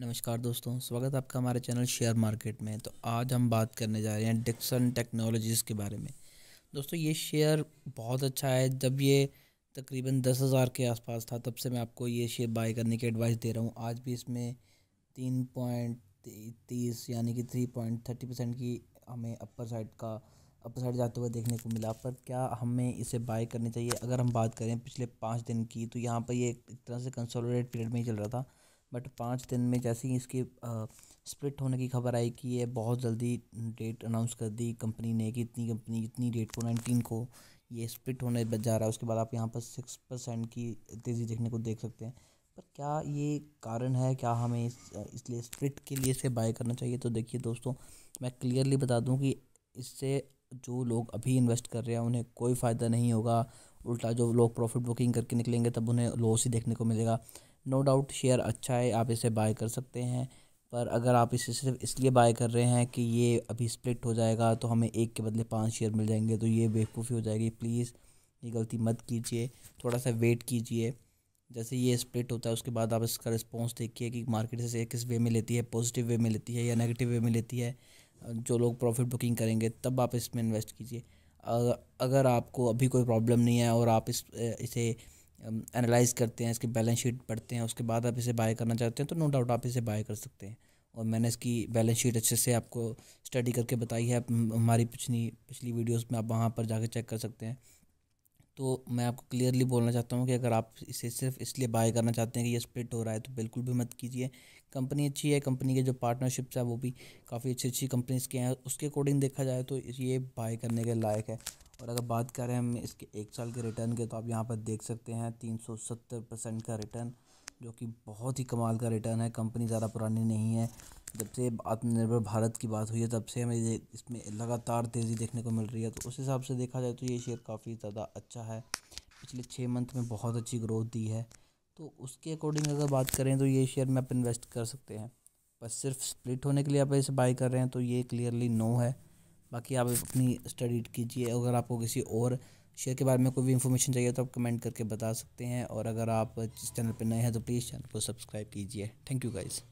नमस्कार दोस्तों स्वागत है आपका हमारे चैनल शेयर मार्केट में तो आज हम बात करने जा रहे हैं डिक्सन टेक्नोलॉजीज़ के बारे में दोस्तों ये शेयर बहुत अच्छा है जब ये तकरीबन दस हज़ार के आसपास था तब से मैं आपको ये शेयर बाय करने की एडवाइस दे रहा हूँ आज भी इसमें तीन पॉइंट तीस यानी कि थ्री पॉइंट थर्टी परसेंट की हमें अपर साइड का अपर साइड जाते हुए देखने को मिला पर क्या हमें इसे बाय करनी चाहिए अगर हम बात करें पिछले पाँच दिन की तो यहाँ पर ये एक तरह से कंसोलिडेट पीरियड में ही चल रहा था बट पाँच दिन में जैसे ही इसकी स्प्लिट होने की खबर आई कि ये बहुत जल्दी डेट अनाउंस कर दी कंपनी ने कि इतनी कंपनी इतनी डेट को नाइनटीन को ये स्प्लिट होने जा रहा है उसके बाद आप यहाँ पर सिक्स परसेंट की तेज़ी देखने को देख सकते हैं पर क्या ये कारण है क्या हमें इस, इसलिए स्प्लिट के लिए इसे बाय करना चाहिए तो देखिए दोस्तों मैं क्लियरली बता दूँ कि इससे जो लोग अभी इन्वेस्ट कर रहे हैं उन्हें कोई फ़ायदा नहीं होगा उल्टा जो लोग प्रॉफिट बुकिंग करके निकलेंगे तब उन्हें लॉस ही देखने को मिलेगा नो डाउट शेयर अच्छा है आप इसे बाय कर सकते हैं पर अगर आप इसे सिर्फ इसलिए बाय कर रहे हैं कि ये अभी स्प्लिट हो जाएगा तो हमें एक के बदले पाँच शेयर मिल जाएंगे तो ये बेवकूफ़ी हो जाएगी प्लीज़ ये गलती मत कीजिए थोड़ा सा वेट कीजिए जैसे ये स्प्लिट होता है उसके बाद आप इसका रिस्पॉन्स देखिए कि मार्केट से किस वे में लेती है पॉजिटिव वे में लेती है या नेगेटिव वे में लेती है जो लोग प्रॉफिट बुकिंग करेंगे तब आप इसमें इन्वेस्ट कीजिए अगर आपको अभी कोई प्रॉब्लम नहीं है और आप इस इसे एनालाइज़ करते हैं इसकी बैलेंस शीट पढ़ते हैं उसके बाद आप इसे बाय करना चाहते हैं तो नो डाउट आप इसे बाय कर सकते हैं और मैंने इसकी बैलेंस शीट अच्छे से आपको स्टडी करके बताई है हमारी पिछली पिछली वीडियोस में आप वहाँ पर जाकर चेक कर सकते हैं तो मैं आपको क्लियरली बोलना चाहता हूँ कि अगर आप इसे सिर्फ इसलिए बाय करना चाहते हैं कि ये स्प्लिट हो रहा है तो बिल्कुल भी मत कीजिए कंपनी अच्छी है कंपनी के जो पार्टनरशिप्स है वो भी काफ़ी अच्छी अच्छी कंपनीज के हैं उसके अकॉर्डिंग देखा जाए तो ये बाय करने के लायक है और अगर बात करें हम इसके एक साल के रिटर्न के तो आप यहाँ पर देख सकते हैं तीन सौ सत्तर परसेंट का रिटर्न जो कि बहुत ही कमाल का रिटर्न है कंपनी ज़्यादा पुरानी नहीं है जब से आत्मनिर्भर भारत की बात हुई है तब से हमें इसमें लगातार तेज़ी देखने को मिल रही है तो उस हिसाब से देखा जाए तो ये शेयर काफ़ी ज़्यादा अच्छा है पिछले छः मंथ में बहुत अच्छी ग्रोथ दी है तो उसके अकॉर्डिंग अगर बात करें तो ये शेयर में आप इन्वेस्ट कर सकते हैं बस सिर्फ स्प्लिट होने के लिए आप इसे बाई कर रहे हैं तो ये क्लियरली नो है बाकी आप अपनी स्टडी कीजिए अगर आपको किसी और शेयर के बारे में कोई भी इन्फॉर्मेशन चाहिए तो आप कमेंट करके बता सकते हैं और अगर आप इस चैनल पर नए हैं तो प्लीज़ चैनल को सब्सक्राइब कीजिए थैंक यू गाइज़